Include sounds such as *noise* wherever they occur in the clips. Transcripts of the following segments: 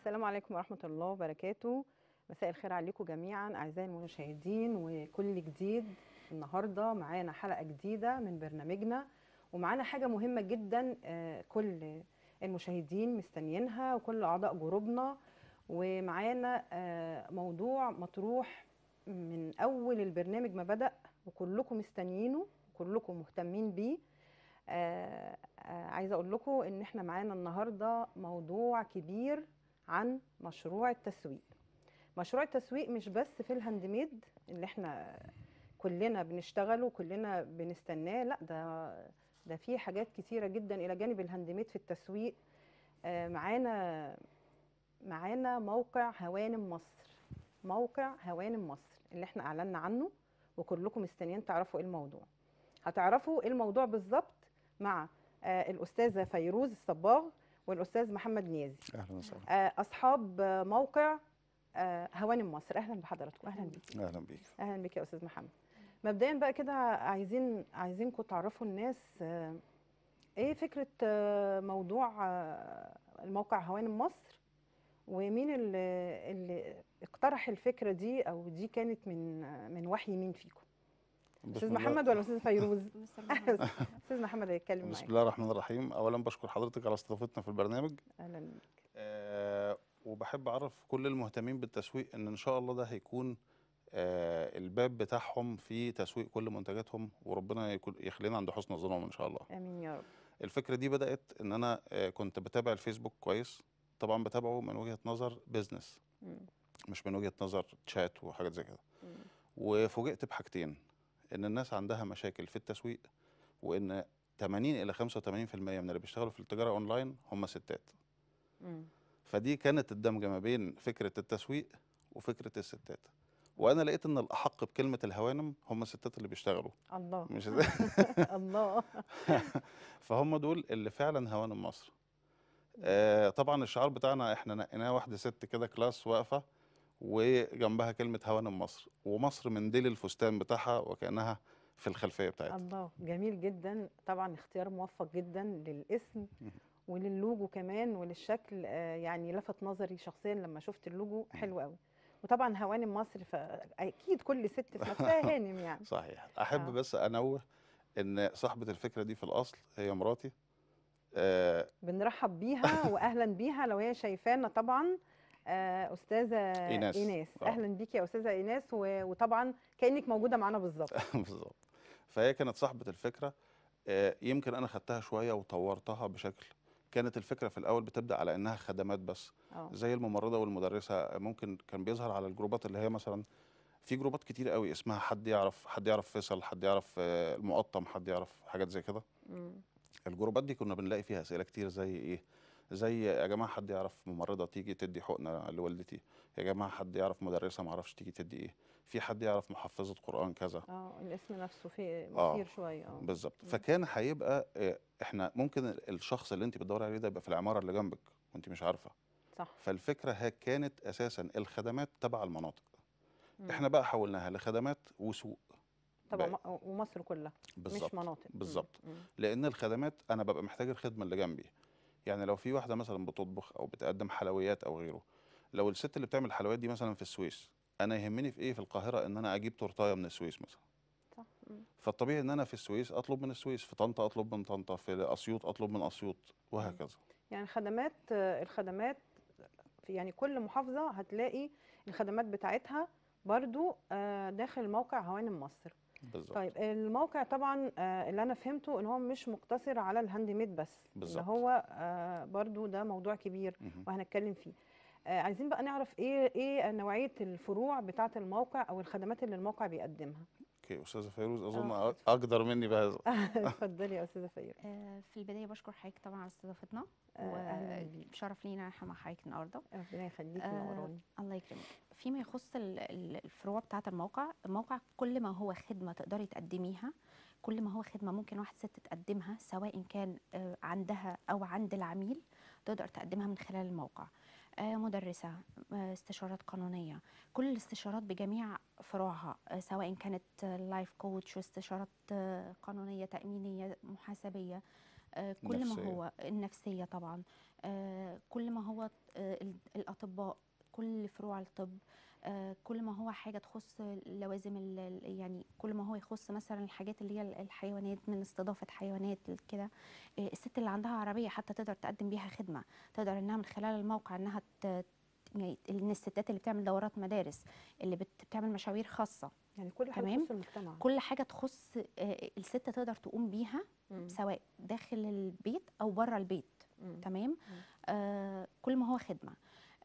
السلام عليكم ورحمة الله وبركاته مساء الخير عليكم جميعا أعزائي المشاهدين وكل جديد النهاردة معانا حلقة جديدة من برنامجنا ومعانا حاجة مهمة جدا آه، كل المشاهدين مستنيينها وكل أعضاء جروبنا ومعانا آه، موضوع مطروح من أول البرنامج ما بدأ وكلكم مستنيينه وكلكم مهتمين بيه آه، عايزه اقول لكم ان احنا معانا النهارده موضوع كبير عن مشروع التسويق مشروع التسويق مش بس في الهاند ميد اللي احنا كلنا بنشتغله وكلنا بنستناه لا ده ده في حاجات كتيره جدا الى جانب الهاند ميد في التسويق آه، معانا معانا موقع هوانم مصر موقع هوانم مصر اللي احنا اعلنا عنه وكلكم مستنيين تعرفوا ايه الموضوع هتعرفوا ايه الموضوع بالظبط مع آه، الاستاذه فيروز الصباغ والاستاذ محمد نيازي اهلا وسهلا آه، اصحاب موقع آه، هوانم مصر اهلا بحضراتكم اهلا بيك اهلا بيك اهلا بيك يا استاذ محمد مبدئيا بقى كده عايزين عايزينكم تعرفوا الناس آه، ايه فكره موضوع الموقع هوانم مصر ومين اللي, اللي اقترح الفكره دي او دي كانت من من وحي مين فيكم استاذ محمد ولا استاذ فيروز *laughs* *laughs* استاذ محمد هيتكلم معاك بسم الله الرحمن الرحيم اولا بشكر حضرتك على استضافتنا في البرنامج اهلا بك آه وبحب اعرف كل المهتمين بالتسويق ان ان شاء الله ده هيكون آه الباب بتاعهم في تسويق كل منتجاتهم وربنا يخلينا عند حسن ظنهم ان شاء الله امين يا رب الفكره دي بدات ان انا آه كنت بتابع الفيسبوك كويس طبعا بتابعه من وجهه نظر بيزنس مش من وجهه نظر تشات وحاجات زي كده وفوجئت بحاجتين ان الناس عندها مشاكل في التسويق وان 80 الى 85% من اللي بيشتغلوا في التجاره اونلاين هم ستات مم. فدي كانت الدمجه ما بين فكره التسويق وفكره الستات وانا لقيت ان الاحق بكلمه الهوانم هم الستات اللي بيشتغلوا الله مش *laughs* *laughs* الله *laughs* فهم دول اللي فعلا هوانم مصر آه طبعا الشعار بتاعنا احنا نقيناه واحده ست كده كلاس واقفه وجنبها كلمه هوانم مصر ومصر من ديل الفستان بتاعها وكانها في الخلفيه بتاعتها الله جميل جدا طبعا اختيار موفق جدا للاسم وللوجو كمان وللشكل آه، يعني لفت نظري شخصيا لما شفت اللوجو حلو قوي وطبعا هوانم مصر فاكيد كل ست في نفسها *laughs* هانم يعني صحيح احب آه. بس انوه ان صاحبه الفكره دي في الاصل هي مراتي آه بنرحب بيها *laughs* واهلا بيها لو هي شايفانا طبعا آه، استاذه ايناس, إيناس. آه. اهلا بيكي يا استاذه ايناس وطبعا كانك موجوده معانا بالظبط *laughs* بالظبط فهي كانت صاحبه الفكره آه، يمكن انا خدتها شويه وطورتها بشكل كانت الفكره في الاول بتبدا على انها خدمات بس أوه. زي الممرضه والمدرسه ممكن كان بيظهر على الجروبات اللي هي مثلا في جروبات كتير قوي اسمها حد يعرف حد يعرف فيصل حد يعرف المقطم حد يعرف حاجات زي كده الجروبات دي كنا بنلاقي فيها اسئله كتير زي ايه زي يا جماعه حد يعرف ممرضه تيجي تدي حقنه لوالدتي يا جماعه حد يعرف مدرسه ما اعرفش تيجي تدي ايه في حد يعرف محفظه قران كذا اه الاسم نفسه فيه اه، مثير آه شويه اه بالظبط فكان هيبقى آه، احنا ممكن الشخص اللي انت بتدوري عليه ده يبقى في العماره اللي جنبك وانت مش عارفه صح فالفكره كانت اساسا الخدمات تبع المناطق مم. احنا بقى حولناها لخدمات وسوق طبعا ومصر كلها مش مناطق بالظبط لان الخدمات انا ببقى محتاج الخدمه اللي جنبي يعني لو في واحده مثلا بتطبخ او بتقدم حلويات او غيره لو الست اللي بتعمل الحلويات دي مثلا في السويس انا يهمني في ايه في القاهره ان انا اجيب تورتايه من السويس مثلا صح فالطبيعي ان انا في السويس اطلب من السويس في طنطا اطلب من طنطا في اسيوط اطلب من اسيوط وهكذا يعني خدمات الخدمات يعني كل محافظه هتلاقي الخدمات بتاعتها برضو آه، داخل موقع هوانم مصر بالزبط. طيب الموقع طبعا آه، اللي انا فهمته ان هو مش مقتصر على الهاند ميد بس اللي هو آه، برضو ده موضوع كبير وهنتكلم فيه آه، عايزين بقى نعرف ايه ايه نوعيه الفروع بتاعه الموقع او الخدمات اللي الموقع بيقدمها اوكي استاذه فيروز اظن آه. اقدر مني بهذا *laughs* اتفضلي يا استاذه فيروز آه، في البدايه بشكر حضرتك طبعا على استضافتنا آه، وشرف لينا احنا مع حضرتك النهارده ربنا يخليك نوراني الله يكرمك فيما يخص الفروع بتاعه الموقع الموقع كل ما هو خدمه تقدري تقدميها كل ما هو خدمه ممكن واحد ست تقدمها سواء كان عندها او عند العميل تقدر تقدمها من خلال الموقع آه، مدرسة آه، استشارات قانونية كل الاستشارات بجميع فروعها آه، سواء كانت لايف كوتش واستشارات قانونية تأمينية محاسبية كل ما هو النفسية طبعا كل ما هو الأطباء كل فروع الطب آه، كل ما هو حاجه تخص لوازم يعني كل ما هو يخص مثلا الحاجات اللي هي الحيوانات من استضافه حيوانات كده آه، الست اللي عندها عربيه حتى تقدر تقدم بيها خدمه تقدر انها من خلال الموقع انها يعني الستات اللي بتعمل دورات مدارس اللي بتعمل مشاوير خاصه يعني كل حاجه تمام؟ تخص المجتمع كل حاجه تخص آه، الست تقدر تقوم بيها مم. سواء داخل البيت او بره البيت مم. تمام مم. آه كل ما هو خدمه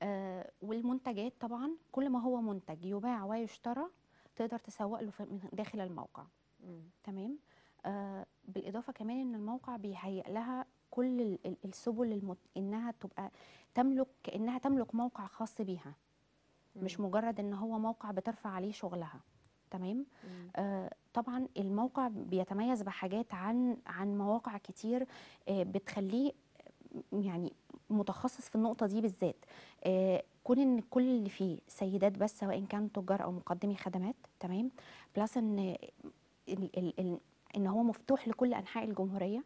آه، والمنتجات طبعا كل ما هو منتج يباع ويشترى تقدر تسوق له داخل الموقع مم. تمام آه بالاضافه كمان ان الموقع بيهيئ لها كل السبل المت... انها تبقى تملك كانها تملك موقع خاص بيها مم. مش مجرد ان هو موقع بترفع عليه شغلها تمام آه طبعا الموقع بيتميز بحاجات عن عن مواقع كتير آه بتخليه يعني متخصص في النقطه دي بالذات آه، كون ان كل اللي فيه سيدات بس سواء كان تجار او مقدمي خدمات تمام بلس ان ان هو مفتوح لكل انحاء الجمهوريه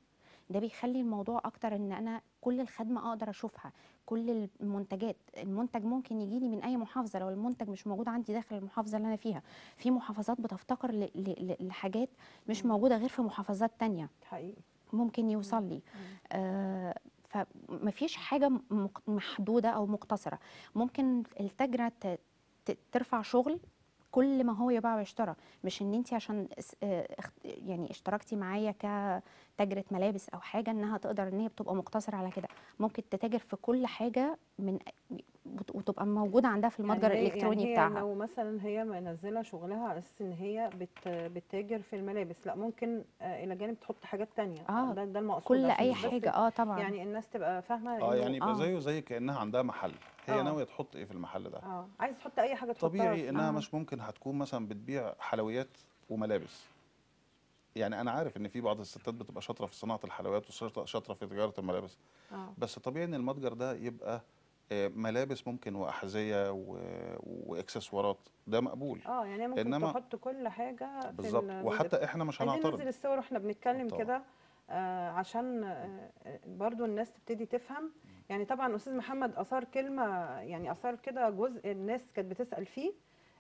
ده بيخلي الموضوع اكتر ان انا كل الخدمه اقدر اشوفها كل المنتجات المنتج ممكن يجي لي من اي محافظه لو المنتج مش موجود عندي داخل المحافظه اللي انا فيها في محافظات بتفتقر لحاجات مش موجوده غير في محافظات تانية حقيقي ممكن يوصل لي آه فيش حاجه محدوده او مقتصره ممكن التاجره ترفع شغل كل ما هو يباع ويشترى مش ان انت عشان آه، يعني اشتركتي معايا كتاجره ملابس او حاجه انها تقدر ان هي بتبقى مقتصره على كده ممكن تتاجر في كل حاجه من وتبقى موجوده عندها في المتجر يعني الالكتروني يعني بتاعها لو مثلا هي منزله شغلها على اساس ان هي بت بتتاجر في الملابس لا ممكن آه، الى جانب تحط حاجات تانية آه ده, ده المقصود كل اي حاجه اه طبعا يعني الناس تبقى فاهمه اه يعني يبقى آه. زيه زي كانها عندها محل هي آه. ناويه تحط ايه في المحل ده اه عايز تحط اي حاجه تحطها طبيعي انها آه. مش ممكن هتكون مثلا بتبيع حلويات وملابس يعني انا عارف ان في بعض الستات بتبقى شاطره في صناعه الحلويات وشاطره في تجاره الملابس آه. بس طبيعي ان المتجر ده يبقى آه، ملابس ممكن واحذيه واكسسوارات ده مقبول اه يعني ممكن إنما... تحط كل حاجه بالظبط وحتى احنا مش هنعترض ننزل الصور واحنا بنتكلم كده آه عشان آه برضو الناس تبتدي تفهم يعني طبعا استاذ محمد اثار كلمه يعني اثار كده جزء الناس كانت بتسال فيه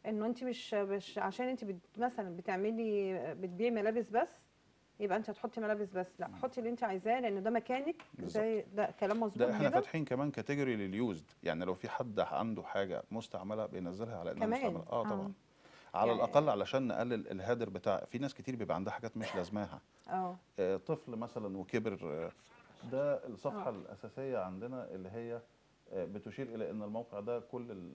انه انت مش مش عشان انت مثلا بتعملي بتبيعي ملابس بس يبقى انت هتحطي ملابس بس لا حطي اللي انت عايزاه لان ده مكانك زي ده كلام مظبوط ده احنا فاتحين كمان كاتيجوري لليوزد يعني لو في حد عنده حاجه مستعمله بينزلها على انها مستعمله اه, آه. طبعا آه. على يعني الاقل علشان نقلل الهدر بتاع في ناس كتير بيبقى عندها حاجات مش لازماها اه, آه، طفل مثلا وكبر آه، ده الصفحه أوه. الاساسيه عندنا اللي هي بتشير الى ان الموقع ده كل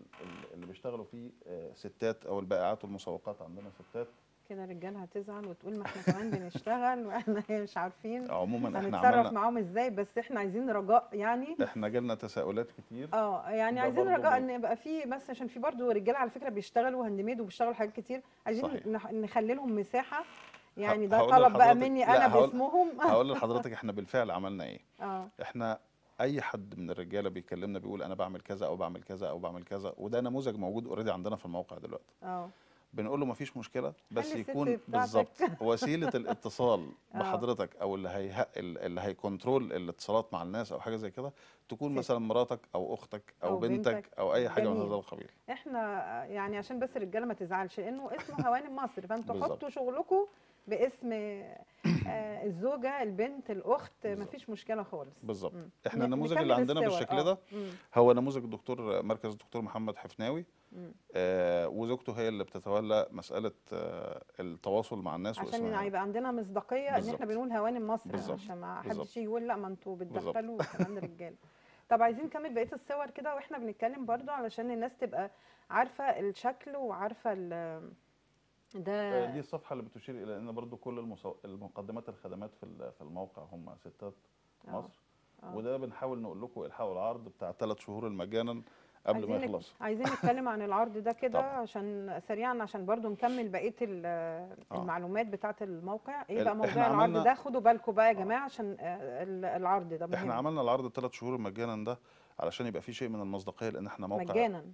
اللي بيشتغلوا فيه ستات او البائعات والمسوقات عندنا ستات كده الرجاله هتزعل وتقول ما احنا كمان بنشتغل *laughs* واحنا مش عارفين عموما احنا هنتصرف معاهم ازاي بس احنا عايزين رجاء يعني احنا جالنا تساؤلات كتير اه يعني عايزين رجاء ان يبقى في بس عشان في برضو رجاله على فكره بيشتغلوا هاند ميد وبيشتغلوا حاجات كتير عايزين نخلي لهم مساحه يعني ده طلب بقى مني انا باسمهم *laughs* هقول لحضرتك احنا بالفعل عملنا ايه اه احنا اي حد من الرجاله بيكلمنا بيقول انا بعمل كذا او بعمل كذا او بعمل كذا وده نموذج موجود اوريدي عندنا في الموقع دلوقتي اه بنقول له مفيش مشكله بس يكون بالظبط *laughs* وسيله الاتصال *laughs* آه. بحضرتك او اللي هي اللي هيكنترول الاتصالات مع الناس او حاجه زي كده تكون ست. مثلا مراتك او اختك او, أو بنتك, بنتك او اي حاجه من هذا القبيل احنا يعني عشان بس الرجاله ما تزعلش انه اسمه هوانم مصر فانتوا حطوا شغلكم باسم آه الزوجه البنت الاخت بالزبط. مفيش مشكله خالص بالظبط احنا النموذج اللي عندنا بالشكل آه. ده هو نموذج الدكتور مركز الدكتور محمد حفناوي آه وزوجته هي اللي بتتولى مساله آه التواصل مع الناس عشان يعني. يبقى عندنا مصداقيه ان احنا بنقول هوان مصر يعني بالزبط. عشان ما حدش يقول لا ما انتوا بتدخلوا كمان رجاله طب عايزين نكمل بقيه الصور كده واحنا بنتكلم برضو علشان الناس تبقى عارفه الشكل وعارفه ده آه، دي الصفحه اللي بتشير الى ان برضو كل المصو... المقدمات الخدمات في في الموقع هم ستات آه. مصر أوه. أوه. وده بنحاول نقول لكم الحقوا العرض بتاع ثلاث شهور مجانا قبل ما يخلص عايزين نتكلم عن العرض ده كده *laughs* عشان سريعا عشان برضو نكمل بقيه آه. المعلومات بتاعه الموقع ايه بقى موضوع العرض ده خدوا بالكم بقى يا آه. جماعه عشان آه، العرض ده مهم. احنا عملنا العرض ثلاث شهور مجانا ده علشان يبقى في شيء من المصداقيه لان احنا موقع مجانا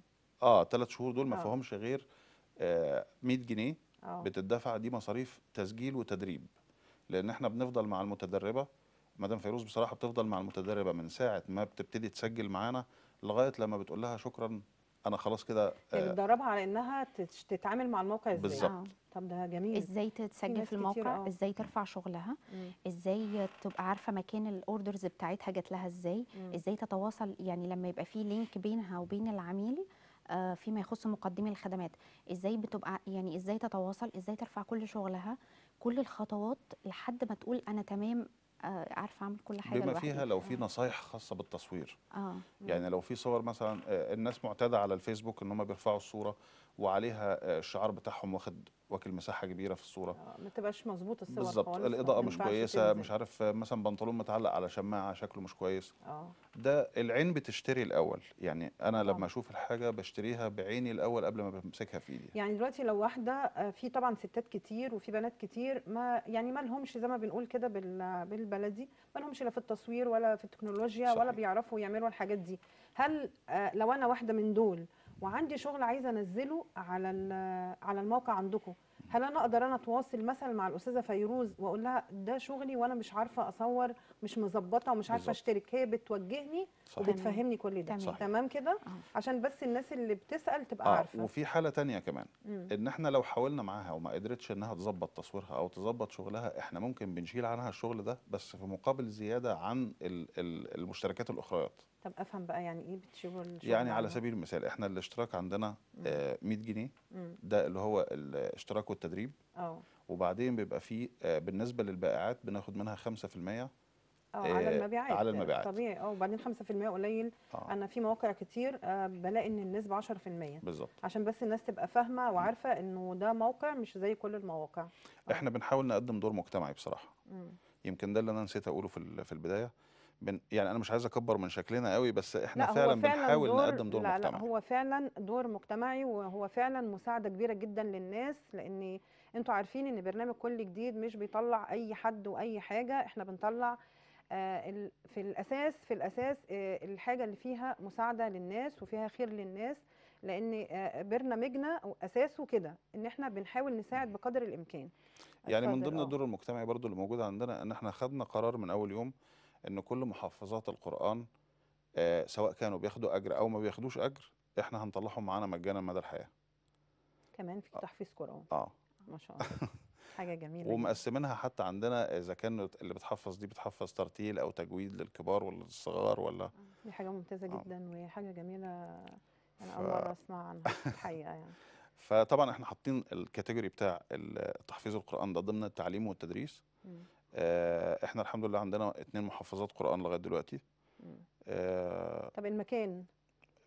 اه ثلاث شهور دول ما فيهمش غير 100 آه جنيه أوه. بتدفع دي مصاريف تسجيل وتدريب لان احنا بنفضل مع المتدربه مدام فيروز بصراحه بتفضل مع المتدربه من ساعه ما بتبتدي تسجل معانا لغايه لما بتقول لها شكرا انا خلاص كده يعني آه، بتدربها على انها تتعامل مع الموقع ازاي بالظبط آه. طب ده جميل ازاي تتسجل في الموقع آه. ازاي ترفع شغلها مم. ازاي تبقى عارفه مكان الاوردرز بتاعتها جات لها ازاي مم. ازاي تتواصل يعني لما يبقى في لينك بينها وبين العميل آه فيما يخص مقدمي الخدمات ازاي بتبقى يعني ازاي تتواصل ازاي ترفع كل شغلها كل الخطوات لحد ما تقول انا تمام آه، عارفه اعمل كل حاجه بما فيها لو في آه. نصايح خاصه بالتصوير اه يعني لو في صور مثلا آه، الناس معتاده على الفيسبوك ان هم بيرفعوا الصوره وعليها آه، الشعار بتاعهم واخد واكل مساحه كبيره في الصوره آه، ما تبقاش مظبوطه الصوره بالظبط الاضاءه مش كويسه مش عارف آه، مثلا بنطلون متعلق على شماعه شكله مش كويس اه ده العين بتشتري الاول يعني انا لما اشوف الحاجه بشتريها بعيني الاول قبل ما بمسكها في ايدي يعني دلوقتي لو واحده في طبعا ستات كتير وفي بنات كتير ما يعني ما لهمش زي ما بنقول كده بالبلدي ما لهمش لا في التصوير ولا في التكنولوجيا صحيح. ولا بيعرفوا يعملوا الحاجات دي هل لو انا واحده من دول وعندي شغل عايزه انزله على على الموقع عندكم هل انا اقدر انا اتواصل مثلا مع الاستاذه فيروز واقول لها ده شغلي وانا مش عارفه اصور مش مظبطه ومش عارفه اشترك هي بتوجهني صحيح. وبتفهمني كل ده صحيح. تمام كده آه. عشان بس الناس اللي بتسال تبقى آه. عارفه وفي حاله تانية كمان مم. ان احنا لو حاولنا معاها وما قدرتش انها تظبط تصويرها او تظبط شغلها احنا ممكن بنشيل عنها الشغل ده بس في مقابل زياده عن المشتركات الاخريات طب افهم بقى يعني ايه بتشوفوا يعني على سبيل المثال احنا الاشتراك عندنا 100 آه، جنيه ده اللي هو الاشتراك والتدريب اه وبعدين بيبقى فيه آه، بالنسبه للبائعات بناخد منها 5% اه على آه، المبيعات على المبيعات طبيعي اه وبعدين 5% قليل أوه. انا في مواقع كتير بلاقي ان النسبه 10% بالظبط عشان بس الناس تبقى فاهمه وعارفه انه ده موقع مش زي كل المواقع أوه. احنا بنحاول نقدم دور مجتمعي بصراحه مم. يمكن ده اللي انا نسيت اقوله في في البدايه بن يعني انا مش عايز اكبر من شكلنا قوي بس احنا فعلا, فعلا بنحاول دور نقدم دور لا مجتمعي لا هو فعلا دور مجتمعي وهو فعلا مساعده كبيره جدا للناس لان انتوا عارفين ان برنامج كل جديد مش بيطلع اي حد واي حاجه احنا بنطلع آه في الاساس في الاساس آه الحاجه اللي فيها مساعده للناس وفيها خير للناس لان آه برنامجنا اساسه كده ان احنا بنحاول نساعد بقدر الامكان يعني من ضمن آه. الدور المجتمعي برضو اللي موجود عندنا ان احنا خدنا قرار من اول يوم ان كل محفظات القران آه، سواء كانوا بياخدوا اجر او ما بياخدوش اجر احنا هنطلعهم معانا مجانا مدى الحياه كمان في آه. تحفيظ قران اه ما شاء الله *laughs* حاجه جميله ومقسمينها حتى عندنا اذا كان اللي بتحفظ دي بتحفظ ترتيل او تجويد للكبار ولا للصغار ولا آه، دي حاجه ممتازه جدا آه. وحاجه جميله انا ف... اول مره اسمع عنها الحقيقه يعني *laughs* فطبعا احنا حاطين الكاتيجوري بتاع تحفيظ القران ده ضمن التعليم والتدريس آه، احنا الحمد لله عندنا اتنين محفظات قران لغايه دلوقتي آه طب المكان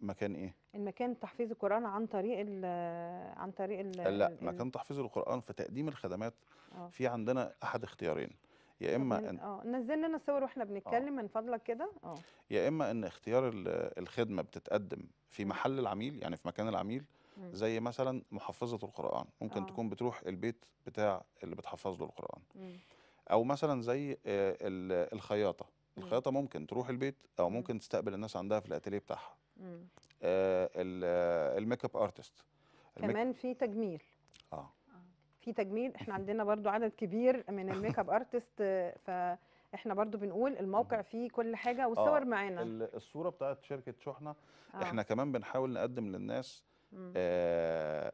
مكان ايه المكان تحفيظ القران عن طريق ال عن طريق ال لا مكان تحفيظ القران في تقديم الخدمات أوه. في عندنا احد اختيارين يا اما ان اه نزل لنا صور واحنا بنتكلم آه. من فضلك كده اه يا اما ان اختيار الخدمه بتتقدم في محل العميل يعني في مكان العميل زي مثلا محفظه القران ممكن أوه. تكون بتروح البيت بتاع اللي بتحفظ له القران مم. او مثلا زي آه، الخياطه الخياطه ممكن تروح البيت او ممكن تستقبل الناس عندها في الاتيليه بتاعها الميك اب ارتست كمان في تجميل اه, آه. في تجميل احنا *laughs* عندنا برضو عدد كبير من الميك اب ارتست فاحنا برضو بنقول الموقع فيه كل حاجه آه، والصور آه. معانا الصوره بتاعت شركه شحنه آه. احنا كمان بنحاول نقدم للناس آه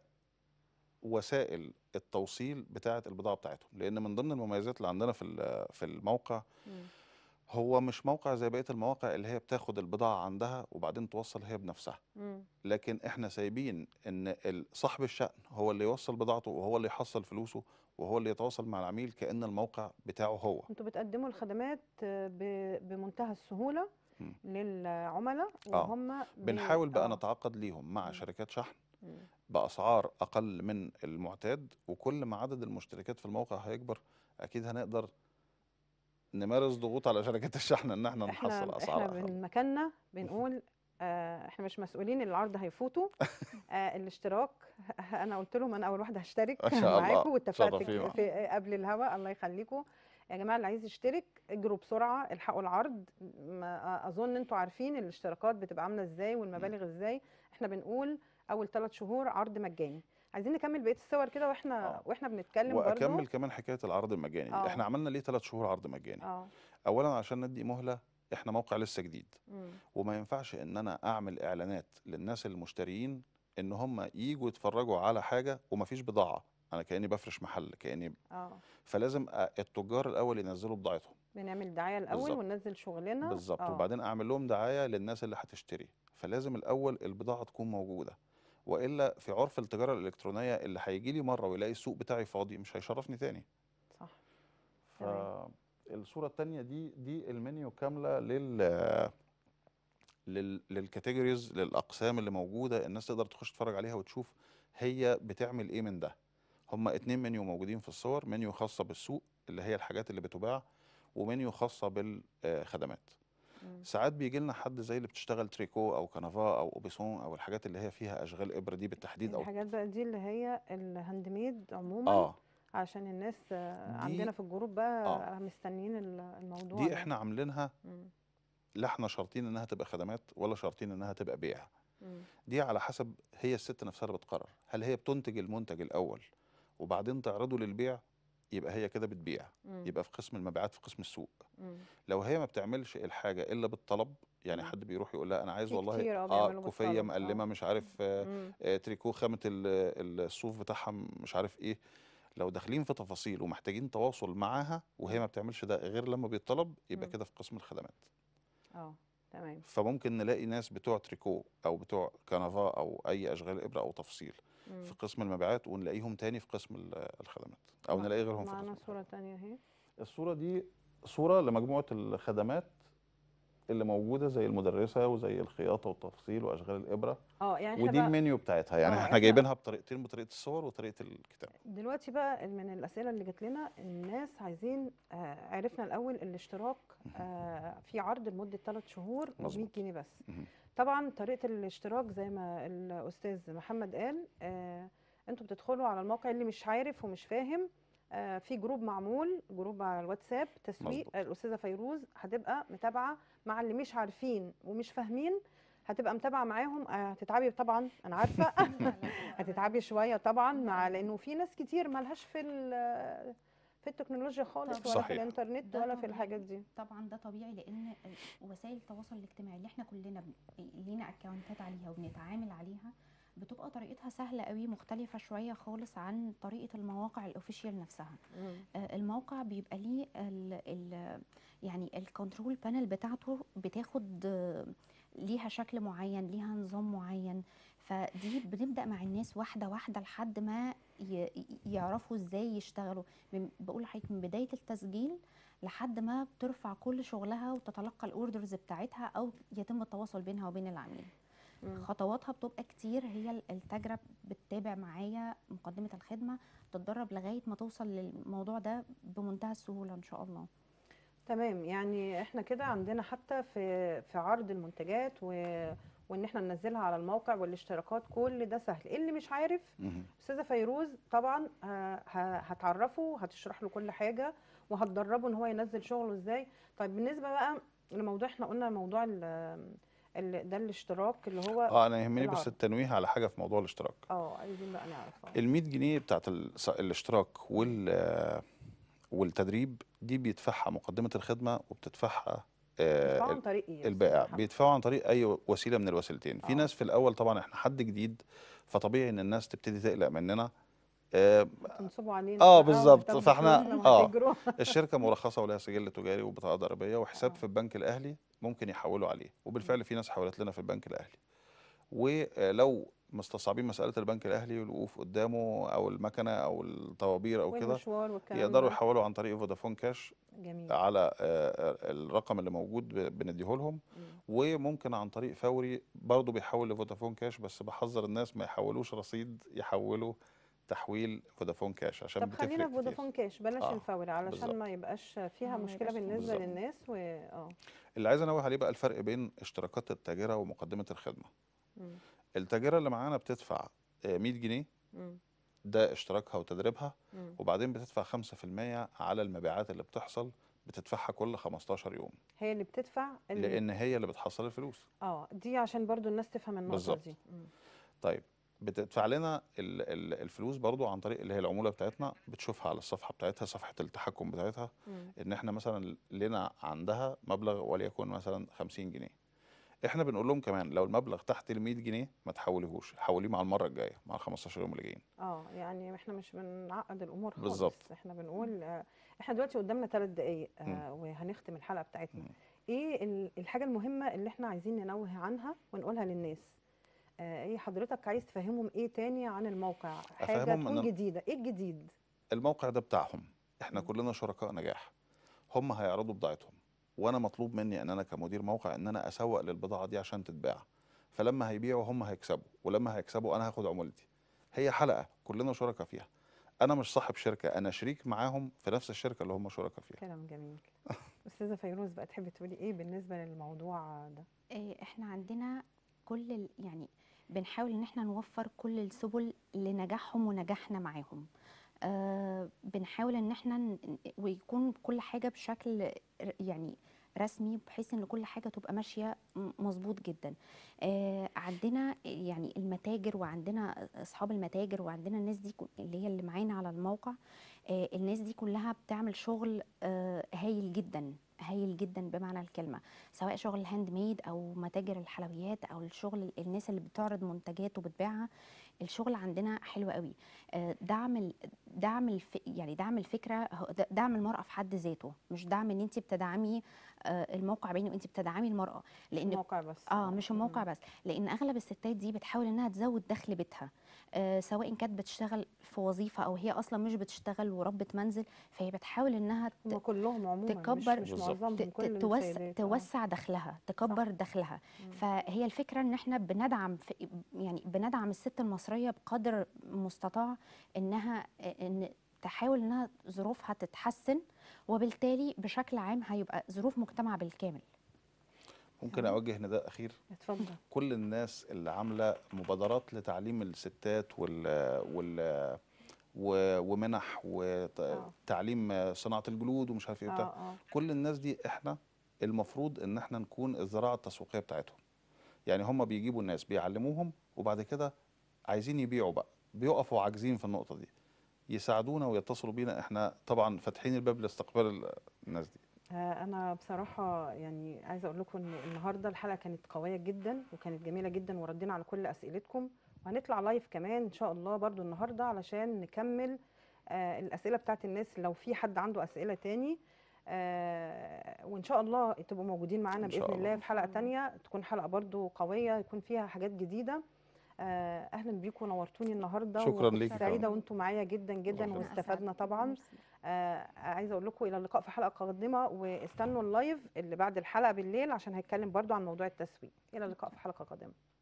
وسائل التوصيل بتاعه البضاعه بتاعتهم لان من ضمن المميزات اللي عندنا في آه، في الموقع هو مش موقع زي بقيه المواقع اللي هي بتاخد البضاعه عندها وبعدين توصل هي بنفسها لكن احنا سايبين ان صاحب الشأن هو اللي يوصل بضاعته وهو اللي يحصل فلوسه وهو اللي يتواصل مع العميل كان الموقع بتاعه هو انتوا بتقدموا الخدمات آه، بمنتهى السهوله للعملاء آه. وهم آه. بنحاول بقى آه. نتعاقد ليهم مع شركات شحن باسعار اقل من المعتاد وكل ما عدد المشتركات في الموقع هيكبر اكيد هنقدر نمارس ضغوط على شركات الشحن ان احنا, إحنا نحصل اسعار احنا من مكاننا بنقول آه احنا مش مسؤولين العرض هيفوتوا *laughs* آه الاشتراك *laughs* انا قلت لهم انا اول واحده هشترك *laughs* معاكم واتفقت في قبل الهوا الله يخليكم يا جماعه اللي عايز يشترك اجروا بسرعه الحقوا العرض اظن انتم عارفين الاشتراكات بتبقى عامله ازاي والمبالغ ازاي احنا بنقول اول ثلاث شهور عرض مجاني عايزين نكمل بقيه الصور كده واحنا آه. واحنا بنتكلم برضه واكمل برضو. كمان حكايه العرض المجاني آه. احنا عملنا ليه ثلاث شهور عرض مجاني آه. اولا عشان ندي مهله احنا موقع لسه جديد مم. وما ينفعش ان انا اعمل اعلانات للناس المشترين ان هم يجوا يتفرجوا على حاجه ومفيش بضاعه انا كاني بفرش محل كاني اه فلازم التجار الاول ينزلوا بضاعتهم بنعمل دعايه الاول بالزبط. وننزل شغلنا بالظبط آه. وبعدين اعمل لهم دعايه للناس اللي هتشتري فلازم الاول البضاعه تكون موجوده والا في عرف التجاره الالكترونيه اللي هيجي لي مره ويلاقي السوق بتاعي فاضي مش هيشرفني تاني صح فالصوره الثانيه دي دي المنيو كامله لل للكاتيجوريز للاقسام اللي موجوده الناس تقدر تخش تتفرج عليها وتشوف هي بتعمل ايه من ده هما اتنين منيو موجودين في الصور منيو خاصه بالسوق اللي هي الحاجات اللي بتباع ومنيو خاصه بالخدمات ساعات بيجي لنا حد زي اللي بتشتغل تريكو او كنفا او اوبيسون او الحاجات اللي هي فيها اشغال ابره دي بالتحديد او الحاجات بقى دي اللي هي الهاند ميد عموما اه عشان الناس عندنا في الجروب بقى آه. مستنيين الموضوع دي احنا عاملينها لا احنا شرطين انها تبقى خدمات ولا شرطين انها تبقى بيع دي على حسب هي الست نفسها اللي بتقرر هل هي بتنتج المنتج الاول وبعدين تعرضه للبيع يبقى هي كده بتبيع مم. يبقى في قسم المبيعات في قسم السوق مم. لو هي ما بتعملش الحاجه الا بالطلب يعني مم. حد بيروح يقول لها انا عايز والله اه كوفيه آه. مقلمه مش عارف آه،, آه تريكو خامه الصوف بتاعها مش عارف ايه لو داخلين في تفاصيل ومحتاجين تواصل معاها وهي ما بتعملش ده غير لما بيطلب يبقى كده في قسم الخدمات اه تمام فممكن نلاقي ناس بتوع تريكو او بتوع كنفا او اي اشغال ابره او تفصيل في قسم المبيعات ونلاقيهم تاني في قسم الخدمات او نلاقي غيرهم في قسم معانا صوره ثانيه اهي الصوره دي صوره لمجموعه الخدمات اللي موجوده زي المدرسه وزي الخياطه والتفصيل واشغال الابره اه يعني ودي المنيو بتاعتها يعني اه، احنا جايبينها بطريقتين بطريقه الصور وطريقه الكتابه دلوقتي بقى من الاسئله اللي جات لنا الناس عايزين آه عرفنا الاول الاشتراك آه في عرض لمده 3 شهور ب 100 جنيه بس طبعا طريقه الاشتراك زي ما الاستاذ محمد قال آه انتوا بتدخلوا على الموقع اللي مش عارف ومش فاهم آه، في جروب معمول جروب على الواتساب تسويق الاستاذه فيروز هتبقى متابعه مع اللي مش عارفين ومش فاهمين هتبقى متابعه معاهم آه، هتتعبي طبعا انا عارفه *laughs* هتتعبي شويه طبعا مع نعم. لانه في ناس كتير مالهاش في في التكنولوجيا خالص ولا صحيح. في الانترنت ولا في الحاجات دي طبعا ده طبيعي لان وسائل التواصل الاجتماعي اللي احنا كلنا يعني لينا اكونتات عليها وبنتعامل عليها بتبقى طريقتها سهله قوي مختلفه شويه خالص عن طريقه المواقع الاوفيشال نفسها آه، الموقع بيبقى ليه ال ال يعني الكنترول بانل بتاعته بتاخد ليها شكل معين ليها نظام معين فدي بنبدا مع الناس واحده واحده لحد ما يعرفوا ازاي يشتغلوا من بقول لحضرتك من بدايه التسجيل لحد ما بترفع كل شغلها وتتلقى الاوردرز بتاعتها او يتم التواصل بينها وبين العميل خطواتها بتبقى كتير هي التاجره بتتابع معايا مقدمه الخدمه تتدرب لغايه ما توصل للموضوع ده بمنتهى السهوله ان شاء الله تمام يعني احنا كده عندنا حتى في في عرض المنتجات و وان احنا ننزلها على الموقع والاشتراكات كل ده سهل اللي مش عارف استاذه فيروز طبعا آه، هتعرفه هتشرح له كل حاجه وهتدربه ان هو ينزل شغله ازاي طيب بالنسبه بقى لموضوع احنا قلنا موضوع ده الاشتراك اللي هو اه انا يهمني بس التنويه على حاجه في موضوع الاشتراك اه عايزين بقى نعرفها ال 100 جنيه بتاعت الاشتراك وال والتدريب دي بيدفعها مقدمه الخدمه وبتدفعها آه عن طريق ايه البائع بيدفعوا عن طريق اي وسيله من الوسيلتين في آه. ناس في الاول طبعا احنا حد جديد فطبيعي ان الناس تبتدي تقلق مننا اه, آه بالظبط فاحنا اه الشركه مرخصه ولها سجل تجاري وبطاقه ضريبيه وحساب في آه. البنك الاهلي ممكن يحولوا عليه وبالفعل في ناس حولت لنا في البنك الاهلي ولو مستصعبين مساله البنك الاهلي والوقوف قدامه او المكنه او الطوابير او كده يقدروا يحولوا عن طريق فودافون كاش جميل. على آه، آه، الرقم اللي موجود بنديه لهم وممكن عن طريق فوري برضه بيحول لفودافون كاش بس بحذر الناس ما يحولوش رصيد يحولوا تحويل فودافون كاش عشان طب خلينا في فودافون كاش بلاش آه الفاول علشان بالزبط. ما يبقاش فيها ما مشكله بالنسبه بالزبط. للناس و اه اللي عايز انوه عليه بقى الفرق بين اشتراكات التاجره ومقدمه الخدمه مم. التاجره اللي معانا بتدفع 100 آه، جنيه مم. ده اشتراكها وتدريبها وبعدين بتدفع 5% على المبيعات اللي بتحصل بتدفعها كل 15 يوم هي اللي بتدفع اللي لان هي اللي بتحصل الفلوس اه دي عشان برضو الناس تفهم النقطه دي بالظبط طيب بتدفع لنا الفلوس برضو عن طريق اللي هي العموله بتاعتنا بتشوفها على الصفحه بتاعتها صفحه التحكم بتاعتها مم. ان احنا مثلا لنا عندها مبلغ وليكن مثلا 50 جنيه احنا بنقول لهم كمان لو المبلغ تحت ال 100 جنيه ما تحوليهوش حوليه مع المره الجايه مع ال 15 يوم اللي جايين اه يعني احنا مش بنعقد الامور خالص بالظبط احنا بنقول احنا دلوقتي قدامنا ثلاث دقائق آه وهنختم الحلقه بتاعتنا مم. ايه الحاجه المهمه اللي احنا عايزين ننوه عنها ونقولها للناس آه، ايه حضرتك عايز تفهمهم ايه تاني عن الموقع حاجه تكون جديده ايه الجديد الموقع ده بتاعهم احنا م. كلنا شركاء نجاح هم هيعرضوا بضاعتهم وانا مطلوب مني ان انا كمدير موقع ان انا اسوق للبضاعه دي عشان تتباع فلما هيبيعوا هم هيكسبوا ولما هيكسبوا انا هاخد عمولتي هي حلقه كلنا شركاء فيها انا مش صاحب شركه انا شريك معاهم في نفس الشركه اللي هم شركاء فيها كلام جميل *laughs* استاذه فيروز بقى تحبي تقولي ايه بالنسبه للموضوع ده إيه احنا عندنا كل يعني بنحاول ان احنا نوفر كل السبل لنجاحهم ونجاحنا معاهم آه، بنحاول ان احنا ويكون كل حاجه بشكل يعني رسمي بحيث ان كل حاجه تبقى ماشيه مظبوط جدا آه، عندنا يعني المتاجر وعندنا اصحاب المتاجر وعندنا الناس دي اللي هي اللي معانا على الموقع آه، الناس دي كلها بتعمل شغل هايل جدا هايل جدا بمعنى الكلمه سواء شغل الهاند ميد او متاجر الحلويات او الشغل الناس اللي بتعرض منتجات وبتبيعها الشغل عندنا حلو قوي آه، دعم دعم الف... يعني دعم الفكره دعم المراه في حد ذاته مش دعم ان انت بتدعمي آه، الموقع بيني وانت بتدعمي المراه لان الموقع بس اه مش الموقع بس لان اغلب الستات دي بتحاول انها تزود دخل بيتها آه، سواء كانت بتشتغل في وظيفه او هي اصلا مش بتشتغل وربة منزل فهي بتحاول انها ت... كلهم عموما تكبر مش, مش توسع, آه. توسع دخلها تكبر صح. دخلها مم. فهي الفكره ان احنا بندعم يعني بندعم الست المصريه بقدر مستطاع انها ان تحاول انها ظروفها تتحسن وبالتالي بشكل عام هيبقى ظروف مجتمع بالكامل ممكن اوجه نداء اخير اتفضل كل الناس اللي عامله مبادرات لتعليم الستات وال وال ومنح وتعليم صناعه الجلود ومش عارف ايه آه، آه. كل الناس دي احنا المفروض ان احنا نكون الزراعه التسويقيه بتاعتهم يعني هم بيجيبوا الناس بيعلموهم وبعد كده عايزين يبيعوا بقى بيقفوا عاجزين في النقطه دي يساعدونا ويتصلوا بينا احنا طبعا فاتحين الباب لاستقبال الناس دي آه، انا بصراحه يعني عايزه اقول لكم ان النهارده الحلقه كانت قويه جدا وكانت جميله جدا وردينا على كل اسئلتكم وهنطلع لايف كمان ان شاء الله برضو النهارده علشان نكمل آه الاسئله بتاعت الناس لو في حد عنده اسئله تاني آه وان شاء الله تبقوا موجودين معانا باذن الله. الله في حلقه تانية تكون حلقه برضو قويه يكون فيها حاجات جديده آه اهلا بيكم نورتوني النهارده شكرا ليك سعيده وانتم معايا جدا جدا واستفدنا طبعا آه عايزه اقول لكم الى اللقاء في حلقه قادمه واستنوا اللايف اللي بعد الحلقه بالليل عشان هيتكلم برضو عن موضوع التسويق الى اللقاء في حلقه قادمه